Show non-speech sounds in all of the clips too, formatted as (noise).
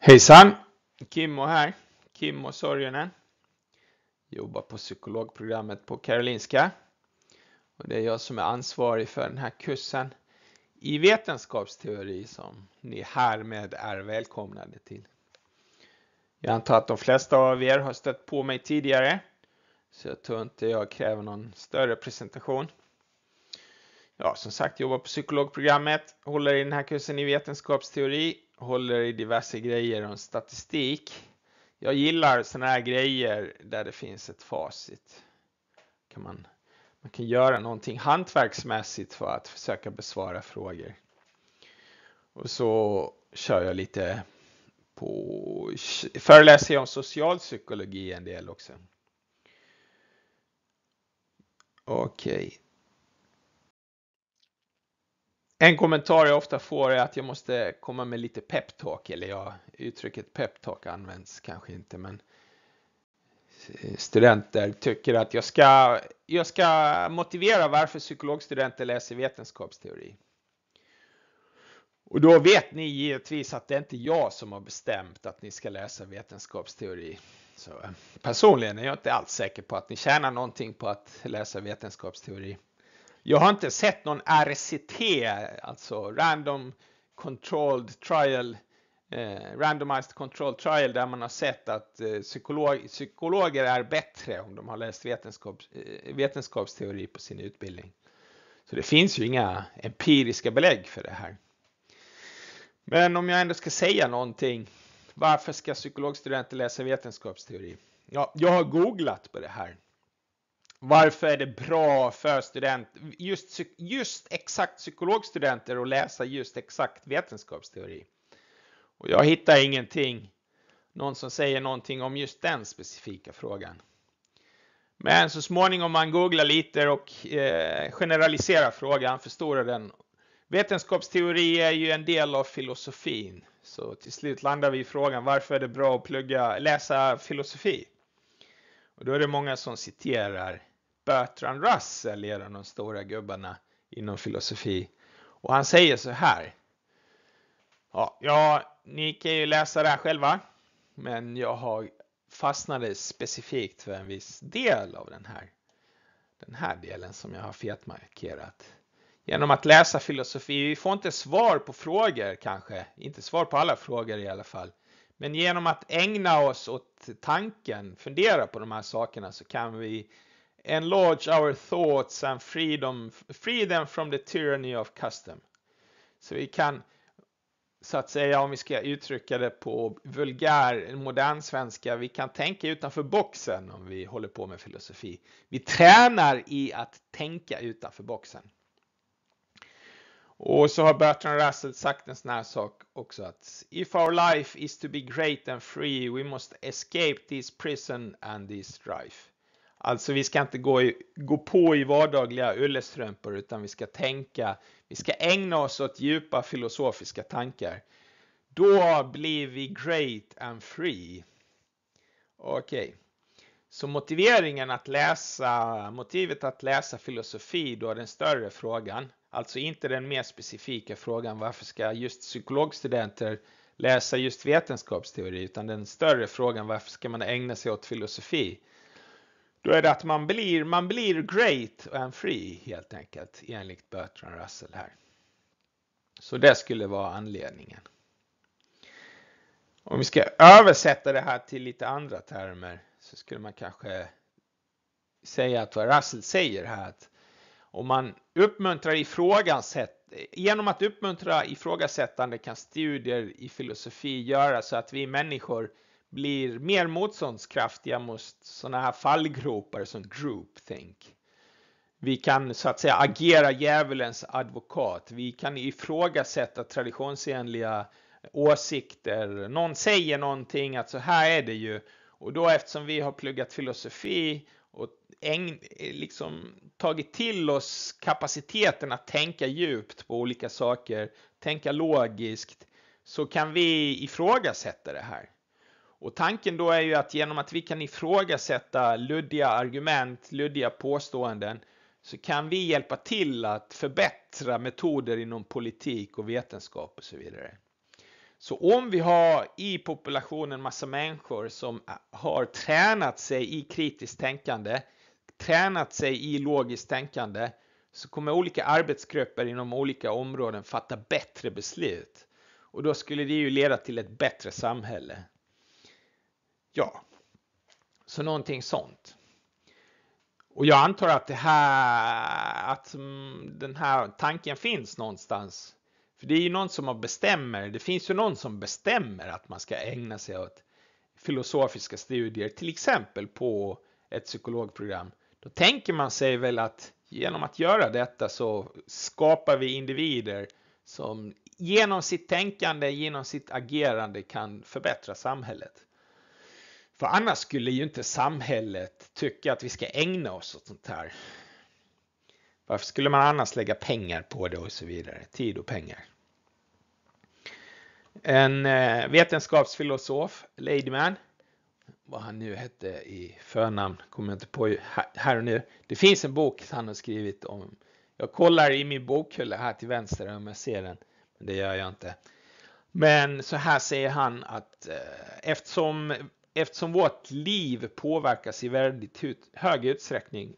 Hejsan! Kimmo här, Kimmo Sorjonen. Jobbar på psykologprogrammet på Karolinska. Och det är jag som är ansvarig för den här kursen i vetenskapsteori som ni härmed är välkomnade till. Jag antar att de flesta av er har stött på mig tidigare så jag tror inte jag kräver någon större presentation ja, som sagt, jobbar på psykologprogrammet, håller i den här kursen i vetenskapsteori, håller i diverse grejer om statistik. Jag gillar sådana här grejer där det finns ett facit. Kan man, man kan göra någonting hantverksmässigt för att försöka besvara frågor. Och så kör jag lite på, föreläser jag om socialpsykologi en del också. Okej. Okay. En kommentar jag ofta får är att jag måste komma med lite peptalk, eller ja, uttrycket peptalk används kanske inte, men studenter tycker att jag ska, jag ska motivera varför psykologstudenter läser vetenskapsteori. Och då vet ni givetvis att det är inte jag som har bestämt att ni ska läsa vetenskapsteori. Så personligen är jag inte alls säker på att ni tjänar någonting på att läsa vetenskapsteori. Jag har inte sett någon RCT, alltså Random Controlled Trial, eh, Randomized Controlled Trial, där man har sett att eh, psykolog, psykologer är bättre om de har läst vetenskaps, eh, vetenskapsteori på sin utbildning. Så det finns ju inga empiriska belägg för det här. Men om jag ändå ska säga någonting, varför ska psykologstudenter läsa vetenskapsteori? Ja, jag har googlat på det här varför är det bra för student, just, just exakt psykologstudenter att läsa just exakt vetenskapsteori? Och jag hittar ingenting, någon som säger någonting om just den specifika frågan. Men så småningom man googlar lite och eh, generaliserar frågan, förstorar den. Vetenskapsteori är ju en del av filosofin, så till slut landar vi i frågan varför är det bra att plugga, läsa filosofi? Och då är det många som citerar Bertrand Russell är en av de stora gubbarna inom filosofi. Och han säger så här. Ja, ja, ni kan ju läsa det här själva. Men jag har fastnade specifikt för en viss del av den här, den här delen som jag har fetmarkerat. Genom att läsa filosofi, vi får inte svar på frågor kanske, inte svar på alla frågor i alla fall. Men genom att ägna oss åt tanken, fundera på de här sakerna så kan vi enlarge our thoughts and freedom, free from the tyranny of custom. Så vi kan så att säga, om vi ska uttrycka det på vulgär, modern svenska, vi kan tänka utanför boxen om vi håller på med filosofi. Vi tränar i att tänka utanför boxen. Och så har Bertrand Russell sagt en sån här sak också att If our life is to be great and free we must escape this prison and this strife. Alltså vi ska inte gå, i, gå på i vardagliga yllestrumpor utan vi ska tänka, vi ska ägna oss åt djupa filosofiska tankar. Då blir vi great and free. Okej. Okay. Så motiveringen att läsa, motivet att läsa filosofi då är den större frågan, alltså inte den mer specifika frågan varför ska just psykologstudenter läsa just vetenskapsteori utan den större frågan varför ska man ägna sig åt filosofi? Då är det att man blir, man blir great and free helt enkelt enligt Bertrand Russell här. Så det skulle vara anledningen. Om vi ska översätta det här till lite andra termer så skulle man kanske säga att vad Russell säger här att om man uppmuntrar ifrågasätt, genom att uppmuntra ifrågasättande kan studier i filosofi göra så att vi människor blir mer motståndskraftiga mot sådana här fallgropar som groupthink. Vi kan så att säga agera djävulens advokat. Vi kan ifrågasätta traditionsenliga åsikter. Någon säger någonting att så här är det ju och då eftersom vi har pluggat filosofi och ägn, liksom tagit till oss kapaciteten att tänka djupt på olika saker, tänka logiskt, så kan vi ifrågasätta det här. Och tanken då är ju att genom att vi kan ifrågasätta luddiga argument, luddiga påståenden, så kan vi hjälpa till att förbättra metoder inom politik och vetenskap och så vidare. Så om vi har i populationen massa människor som har tränat sig i kritiskt tänkande, tränat sig i logiskt tänkande, så kommer olika arbetsgrupper inom olika områden fatta bättre beslut. Och då skulle det ju leda till ett bättre samhälle. Ja, så någonting sånt. Och jag antar att det här, att mm, den här tanken finns någonstans. För det är ju någon som bestämmer. Det finns ju någon som bestämmer att man ska ägna sig åt filosofiska studier, till exempel på ett psykologprogram. Då tänker man sig väl att genom att göra detta så skapar vi individer som genom sitt tänkande, genom sitt agerande kan förbättra samhället. För annars skulle ju inte samhället tycka att vi ska ägna oss åt sånt här. Varför skulle man annars lägga pengar på det och så vidare? Tid och pengar. En eh, vetenskapsfilosof, Ladyman, vad han nu hette i förnamn, kommer jag inte på här och nu. Det finns en bok han har skrivit om. Jag kollar i min bokhylla här till vänster om jag ser den, men det gör jag inte. Men så här säger han att eh, eftersom eftersom vårt liv påverkas i väldigt hög utsträckning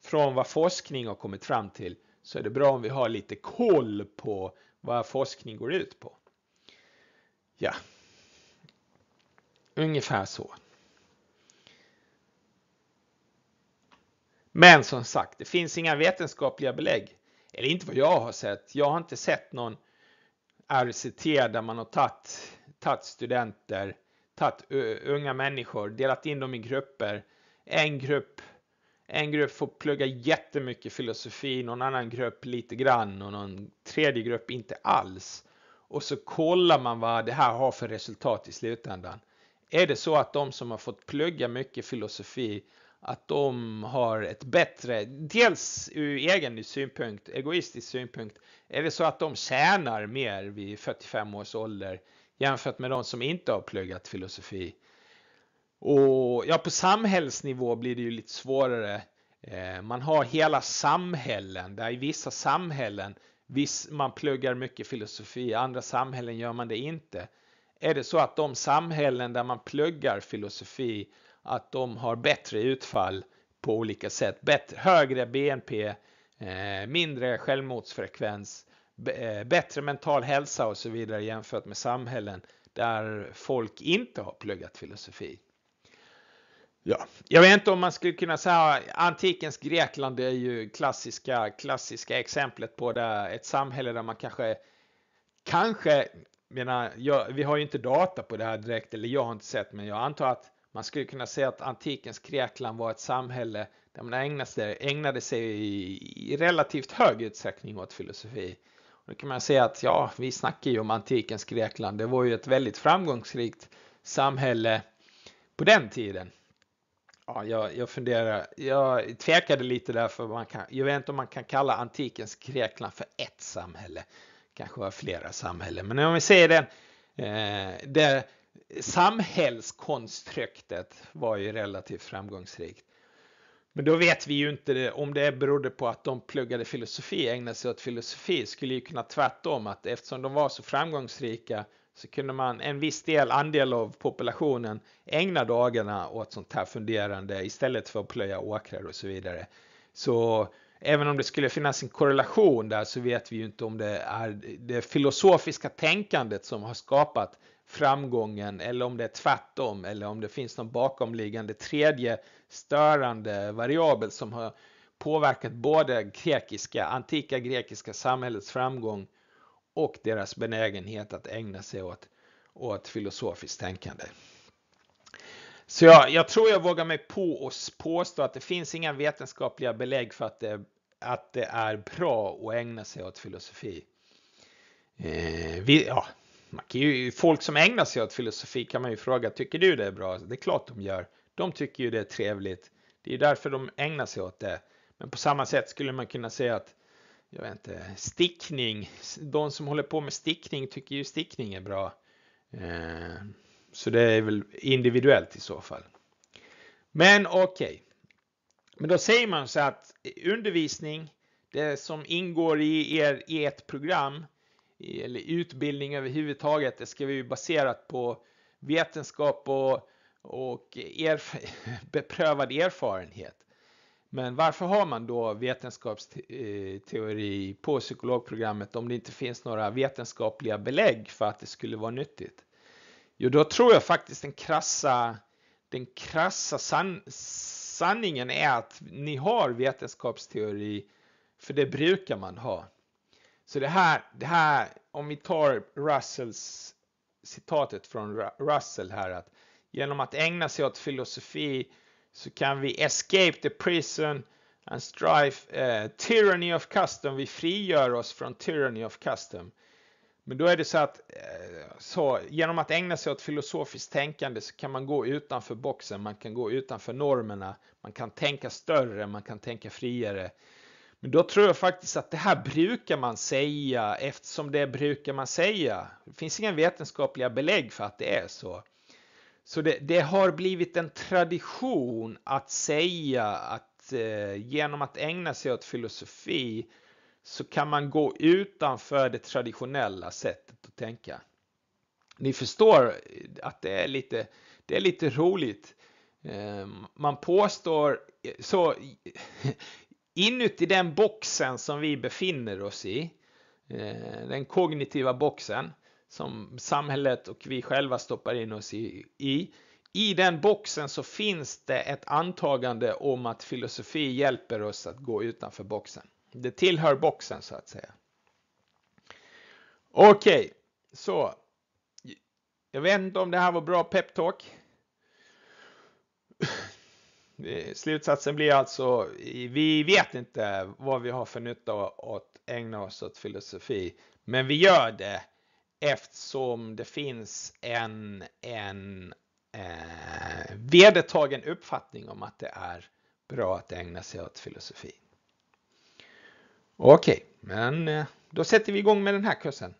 från vad forskning har kommit fram till så är det bra om vi har lite koll på vad forskning går ut på. Ja, ungefär så. Men som sagt, det finns inga vetenskapliga belägg. Eller inte vad jag har sett. Jag har inte sett någon RCT där man har tagit studenter tagit eh, unga människor, delat in dem i grupper. En grupp, en grupp får plugga jättemycket filosofi, någon annan grupp lite grann och någon tredje grupp inte alls. Och så kollar man vad det här har för resultat i slutändan. Är det så att de som har fått plugga mycket filosofi att de har ett bättre, dels ur egen synpunkt, egoistisk synpunkt, är det så att de tjänar mer vid 45 års ålder jämfört med de som inte har pluggat filosofi. Och ja, på samhällsnivå blir det ju lite svårare. Eh, man har hela samhällen där i vissa samhällen viss, man pluggar mycket filosofi, i andra samhällen gör man det inte. Är det så att de samhällen där man pluggar filosofi att de har bättre utfall på olika sätt, bättre, högre BNP, eh, mindre självmordsfrekvens Eh, bättre mental hälsa och så vidare jämfört med samhällen där folk inte har pluggat filosofi. Ja, jag vet inte om man skulle kunna säga antikens Grekland är ju klassiska, klassiska exemplet på det, ett samhälle där man kanske, kanske, menar, jag, vi har ju inte data på det här direkt, eller jag har inte sett, men jag antar att man skulle kunna säga att antikens Grekland var ett samhälle där man ägnade sig, ägnade sig i, i relativt hög utsträckning åt filosofi. Då kan man säga att ja, vi snackar ju om antikens Grekland. Det var ju ett väldigt framgångsrikt samhälle på den tiden. Ja, jag, jag funderar, jag tvekade lite där för man kan, jag vet inte om man kan kalla antikens Grekland för ett samhälle. Kanske var flera samhällen, men om vi säger den, eh, det samhällskonstruktet var ju relativt framgångsrikt. Men då vet vi ju inte det, om det berodde på att de pluggade filosofi, ägnade sig åt filosofi, skulle ju kunna tvärtom att eftersom de var så framgångsrika så kunde man en viss del, andel av populationen ägna dagarna åt sånt här funderande istället för att plöja åkrar och så vidare. Så även om det skulle finnas en korrelation där så vet vi ju inte om det är det filosofiska tänkandet som har skapat framgången eller om det är tvärtom eller om det finns någon bakomliggande tredje störande variabel som har påverkat både grekiska, antika grekiska samhällets framgång och deras benägenhet att ägna sig åt, åt filosofiskt tänkande. Så jag, jag tror jag vågar mig på att påstå att det finns inga vetenskapliga belägg för att det, att det är bra att ägna sig åt filosofi. Eh, vi, ja, man kan ju, folk som ägnar sig åt filosofi kan man ju fråga, tycker du det är bra? Det är klart de gör. De tycker ju det är trevligt. Det är därför de ägnar sig åt det. Men på samma sätt skulle man kunna säga att jag vet inte, stickning, de som håller på med stickning tycker ju stickning är bra. Eh, så det är väl individuellt i så fall. Men okej. Okay. Men då säger man så att undervisning, det som ingår i, ert program, eller utbildning överhuvudtaget, det ska vi baserat på vetenskap och, och erf (laughs) beprövad erfarenhet. Men varför har man då vetenskapsteori på psykologprogrammet om det inte finns några vetenskapliga belägg för att det skulle vara nyttigt? Jo, då tror jag faktiskt den krassa, den krassa san, sanningen är att ni har vetenskapsteori för det brukar man ha. Så det här, det här, om vi tar Russells citatet från Russell här att genom att ägna sig åt filosofi så kan vi escape the prison and strife, eh, tyranny of custom, vi frigör oss från tyranny of custom. Men då är det så att eh, så, genom att ägna sig åt filosofiskt tänkande så kan man gå utanför boxen, man kan gå utanför normerna, man kan tänka större, man kan tänka friare. Men då tror jag faktiskt att det här brukar man säga eftersom det brukar man säga. Det finns inga vetenskapliga belägg för att det är så. Så det, det har blivit en tradition att säga att eh, genom att ägna sig åt filosofi så kan man gå utanför det traditionella sättet att tänka. Ni förstår att det är lite, det är lite roligt. Ehm, man påstår, så inuti den boxen som vi befinner oss i, eh, den kognitiva boxen som samhället och vi själva stoppar in oss i, i den boxen så finns det ett antagande om att filosofi hjälper oss att gå utanför boxen. Det tillhör boxen så att säga. Okej, okay, så. Jag vet inte om det här var bra peptalk. Eh, slutsatsen blir alltså, vi vet inte vad vi har för nytta av att ägna oss åt filosofi, men vi gör det eftersom det finns en, en eh, vedertagen uppfattning om att det är bra att ägna sig åt filosofi. Okej, okay, men eh, då sätter vi igång med den här kursen.